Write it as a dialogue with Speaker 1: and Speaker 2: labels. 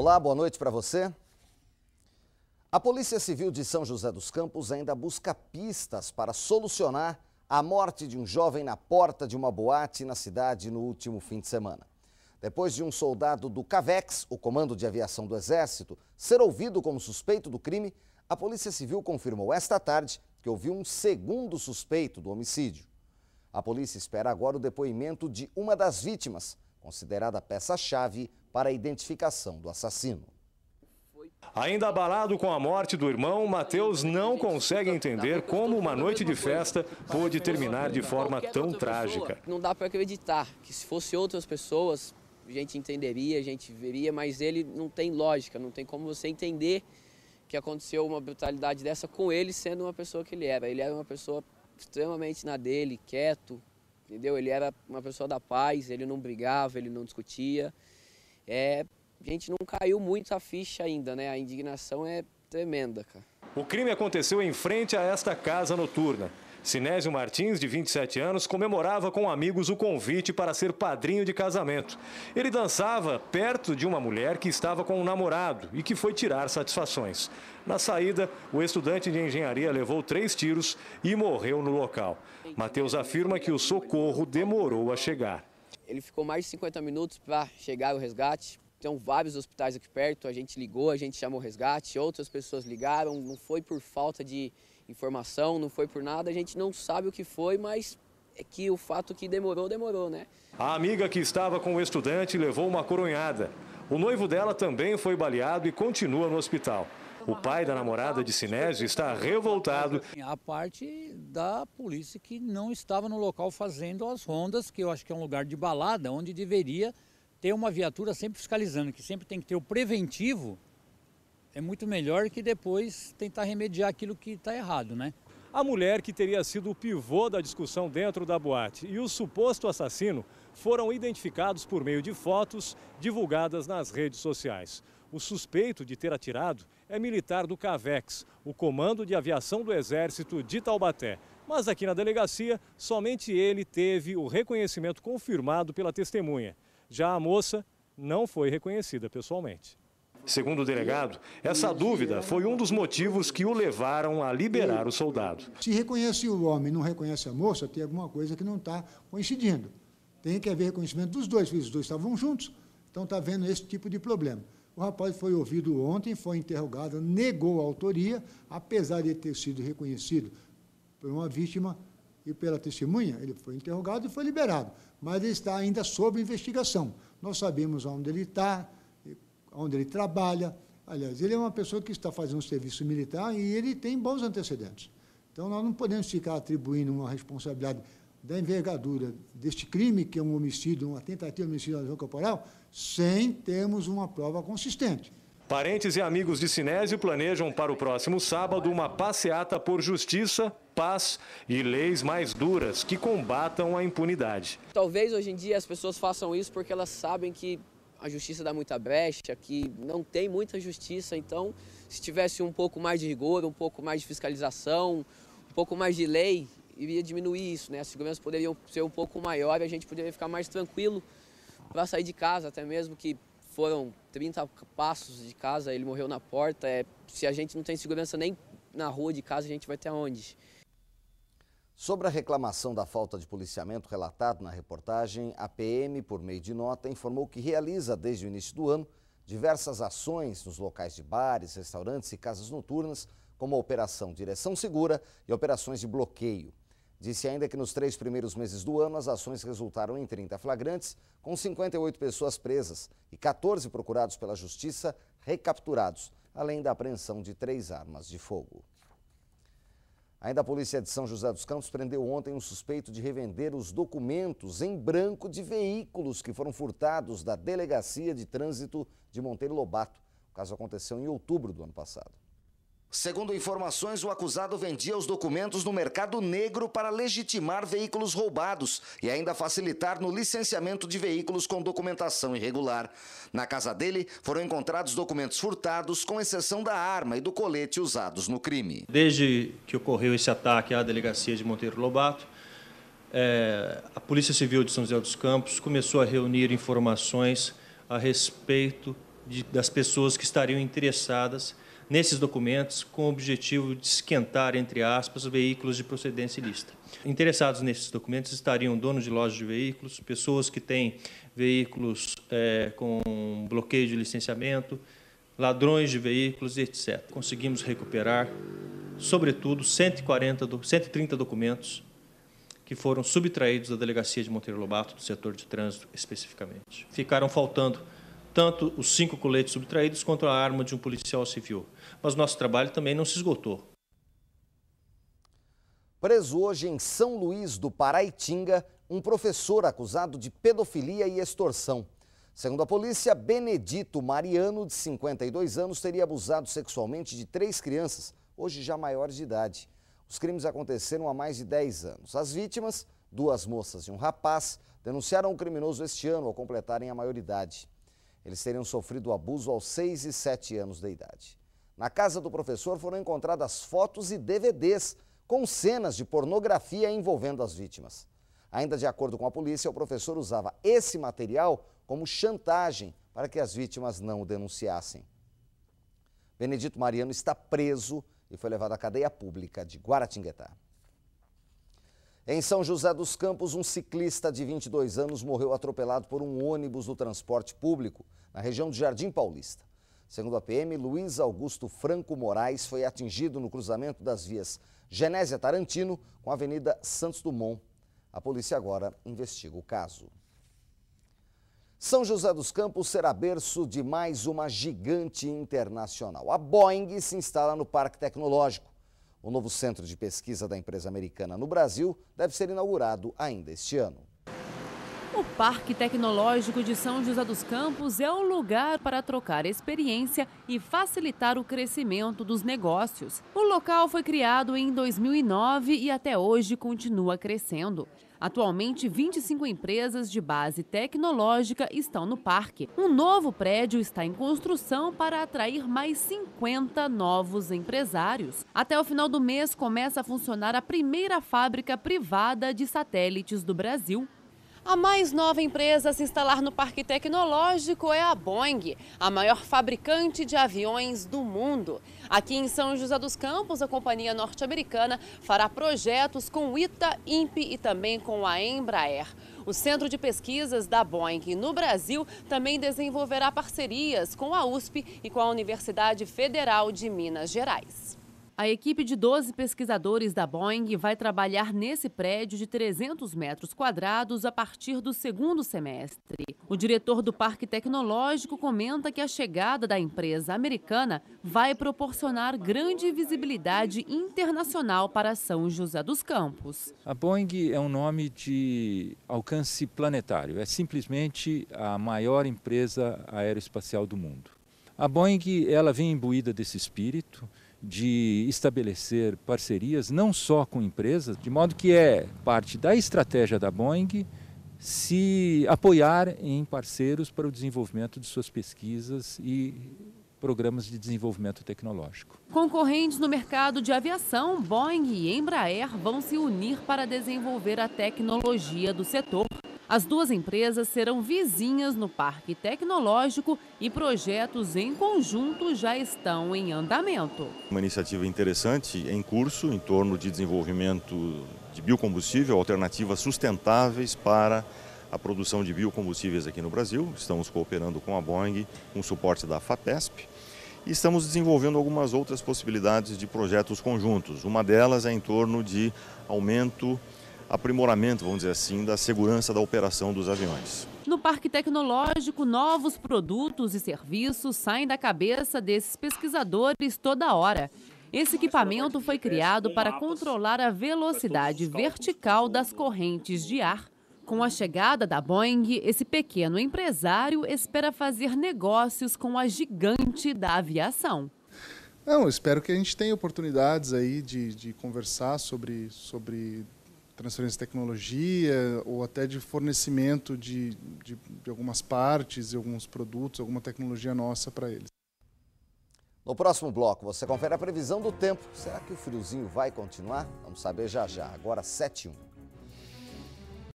Speaker 1: Olá, boa noite para você. A Polícia Civil de São José dos Campos ainda busca pistas para solucionar a morte de um jovem na porta de uma boate na cidade no último fim de semana. Depois de um soldado do CAVEX, o Comando de Aviação do Exército, ser ouvido como suspeito do crime, a Polícia Civil confirmou esta tarde que ouviu um segundo suspeito do homicídio. A polícia espera agora o depoimento de uma das vítimas, considerada peça-chave para a identificação
Speaker 2: do assassino. Ainda abalado com a morte do irmão, Matheus não consegue entender como uma noite de festa pôde terminar de forma tão trágica.
Speaker 3: Não dá para acreditar que se fosse outras pessoas, a gente entenderia, a gente veria, mas ele não tem lógica, não tem como você entender que aconteceu uma brutalidade dessa com ele sendo uma pessoa que ele era. Ele era uma pessoa extremamente na dele, quieto, entendeu? Ele era uma pessoa da paz, ele não brigava, ele não discutia é, a gente não caiu muito a ficha ainda, né? A indignação é tremenda, cara.
Speaker 2: O crime aconteceu em frente a esta casa noturna. Sinésio Martins, de 27 anos, comemorava com amigos o convite para ser padrinho de casamento. Ele dançava perto de uma mulher que estava com um namorado e que foi tirar satisfações. Na saída, o estudante de engenharia levou três tiros e morreu no local. Mateus afirma que o socorro demorou a chegar.
Speaker 3: Ele ficou mais de 50 minutos para chegar o resgate. Tem então, vários hospitais aqui perto, a gente ligou, a gente chamou o resgate, outras pessoas ligaram, não foi por falta de informação, não foi por nada, a gente não sabe o que foi, mas é que o fato que demorou, demorou, né?
Speaker 2: A amiga que estava com o estudante levou uma coronhada. O noivo dela também foi baleado e continua no hospital. O pai da namorada de Sinésio está revoltado. A parte da polícia que não estava no local fazendo as rondas, que eu acho que é um lugar de balada, onde deveria ter uma viatura sempre fiscalizando, que sempre tem que ter o preventivo, é muito melhor que depois tentar remediar aquilo que está errado, né? A mulher que teria sido o pivô da discussão dentro da boate e o suposto assassino foram identificados por meio de fotos divulgadas nas redes sociais. O suspeito de ter atirado é militar do CAVEX, o Comando de Aviação do Exército de Taubaté. Mas aqui na delegacia, somente ele teve o reconhecimento confirmado pela testemunha. Já a moça não foi reconhecida pessoalmente. Segundo o delegado, essa dúvida foi um dos motivos que o levaram a liberar o soldado. Se reconhece o homem e não reconhece a moça, tem alguma coisa que não está coincidindo. Tem que haver reconhecimento dos dois, porque os dois estavam juntos, então está havendo esse tipo de problema. O rapaz foi ouvido ontem, foi interrogado, negou a autoria, apesar de ter sido reconhecido por uma vítima e pela testemunha. Ele foi interrogado e foi liberado, mas ele está ainda sob investigação. Nós sabemos onde ele está, onde ele trabalha. Aliás, ele é uma pessoa que está fazendo serviço militar e ele tem bons antecedentes. Então, nós não podemos ficar atribuindo uma responsabilidade da envergadura deste crime, que é um homicídio, uma tentativa de homicídio na corporal, sem termos uma prova consistente. Parentes e amigos de Sinésio planejam para o próximo sábado uma passeata por justiça, paz e leis mais duras que combatam a impunidade.
Speaker 3: Talvez hoje em dia as pessoas façam isso porque elas sabem que a justiça dá muita brecha, que não tem muita justiça, então se tivesse um pouco mais de rigor, um pouco mais de fiscalização, um pouco mais de lei, iria diminuir isso, né? As seguranças poderiam ser um pouco maior, a gente poderia ficar mais tranquilo para sair de casa, até mesmo que foram 30 passos de casa, ele morreu na porta. É, se a gente não tem segurança nem na rua de casa, a gente vai até onde?
Speaker 1: Sobre a reclamação da falta de policiamento relatado na reportagem, a PM, por meio de nota, informou que realiza desde o início do ano diversas ações nos locais de bares, restaurantes e casas noturnas, como a Operação Direção Segura e operações de bloqueio. Disse ainda que nos três primeiros meses do ano as ações resultaram em 30 flagrantes, com 58 pessoas presas e 14 procurados pela Justiça recapturados, além da apreensão de três armas de fogo. Ainda a polícia de São José dos Campos prendeu ontem um suspeito de revender os documentos em branco de veículos que foram furtados da Delegacia de Trânsito de Monteiro Lobato. O caso aconteceu em outubro do ano passado. Segundo informações, o acusado vendia os documentos no mercado negro para legitimar veículos roubados e ainda facilitar no licenciamento de veículos com documentação irregular. Na casa dele, foram encontrados documentos furtados, com exceção da arma e do colete usados no crime.
Speaker 2: Desde que ocorreu esse ataque à delegacia de Monteiro Lobato, é, a Polícia Civil de São José dos Campos começou a reunir informações a respeito de, das pessoas que estariam interessadas nesses documentos com o objetivo de esquentar, entre aspas, veículos de procedência ilícita. Interessados nesses documentos estariam donos de lojas de veículos, pessoas que têm veículos é, com bloqueio de licenciamento, ladrões de veículos, etc. Conseguimos recuperar, sobretudo, 140, 130 documentos que foram subtraídos da delegacia de Monteiro Lobato, do setor de trânsito especificamente. Ficaram faltando tanto os cinco coletes subtraídos quanto a arma de um policial civil. Mas nosso trabalho também não se esgotou.
Speaker 1: Preso hoje em São Luís do Paraitinga, um professor acusado de pedofilia e extorsão. Segundo a polícia, Benedito Mariano, de 52 anos, teria abusado sexualmente de três crianças, hoje já maiores de idade. Os crimes aconteceram há mais de 10 anos. As vítimas, duas moças e um rapaz, denunciaram o criminoso este ano ao completarem a maioridade. Eles teriam sofrido abuso aos 6 e 7 anos de idade. Na casa do professor foram encontradas fotos e DVDs com cenas de pornografia envolvendo as vítimas. Ainda de acordo com a polícia, o professor usava esse material como chantagem para que as vítimas não o denunciassem. Benedito Mariano está preso e foi levado à cadeia pública de Guaratinguetá. Em São José dos Campos, um ciclista de 22 anos morreu atropelado por um ônibus do transporte público, na região do Jardim Paulista. Segundo a PM, Luiz Augusto Franco Moraes foi atingido no cruzamento das vias Genésia Tarantino com a Avenida Santos Dumont. A polícia agora investiga o caso. São José dos Campos será berço de mais uma gigante internacional. A Boeing se instala no Parque Tecnológico. O novo centro de pesquisa da empresa americana no Brasil deve ser inaugurado ainda este ano.
Speaker 4: Parque Tecnológico de São José dos Campos é o lugar para trocar experiência e facilitar o crescimento dos negócios. O local foi criado em 2009 e até hoje continua crescendo. Atualmente, 25 empresas de base tecnológica estão no parque. Um novo prédio está em construção para atrair mais 50 novos empresários. Até o final do mês, começa a funcionar a primeira fábrica privada de satélites do Brasil. A mais nova empresa a se instalar no Parque Tecnológico é a Boeing, a maior fabricante de aviões do mundo. Aqui em São José dos Campos, a companhia norte-americana fará projetos com o ITA, INPE e também com a Embraer. O Centro de Pesquisas da Boeing no Brasil também desenvolverá parcerias com a USP e com a Universidade Federal de Minas Gerais. A equipe de 12 pesquisadores da Boeing vai trabalhar nesse prédio de 300 metros quadrados a partir do segundo semestre. O diretor do Parque Tecnológico comenta que a chegada da empresa americana vai proporcionar grande visibilidade internacional para São José dos Campos.
Speaker 2: A Boeing é um nome de alcance planetário, é simplesmente a maior empresa aeroespacial do mundo. A Boeing ela vem imbuída desse espírito de estabelecer parcerias não só com empresas, de modo que é parte da estratégia da Boeing se apoiar em parceiros para o desenvolvimento de suas pesquisas e programas de desenvolvimento tecnológico.
Speaker 4: Concorrentes no mercado de aviação, Boeing e Embraer vão se unir para desenvolver a tecnologia do setor as duas empresas serão vizinhas no Parque Tecnológico e projetos em conjunto já estão em andamento.
Speaker 2: Uma iniciativa interessante em curso em torno de desenvolvimento de biocombustível, alternativas sustentáveis para a produção de biocombustíveis aqui no Brasil. Estamos cooperando com a Boeing, com o suporte da FAPESP. E estamos desenvolvendo algumas outras possibilidades de projetos conjuntos. Uma delas é em torno de aumento aprimoramento, vamos dizer assim, da segurança da operação dos aviões.
Speaker 4: No Parque Tecnológico, novos produtos e serviços saem da cabeça desses pesquisadores toda hora. Esse equipamento foi criado para controlar a velocidade vertical das correntes de ar com a chegada da Boeing, esse pequeno empresário espera fazer negócios com a gigante da aviação.
Speaker 2: Não, espero que a gente tenha oportunidades aí de, de
Speaker 1: conversar sobre, sobre transferência de tecnologia ou até de fornecimento de, de, de algumas partes e alguns produtos, alguma tecnologia nossa para eles. No próximo bloco, você confere a previsão do tempo. Será que o friozinho vai continuar? Vamos saber já já. Agora 7 1.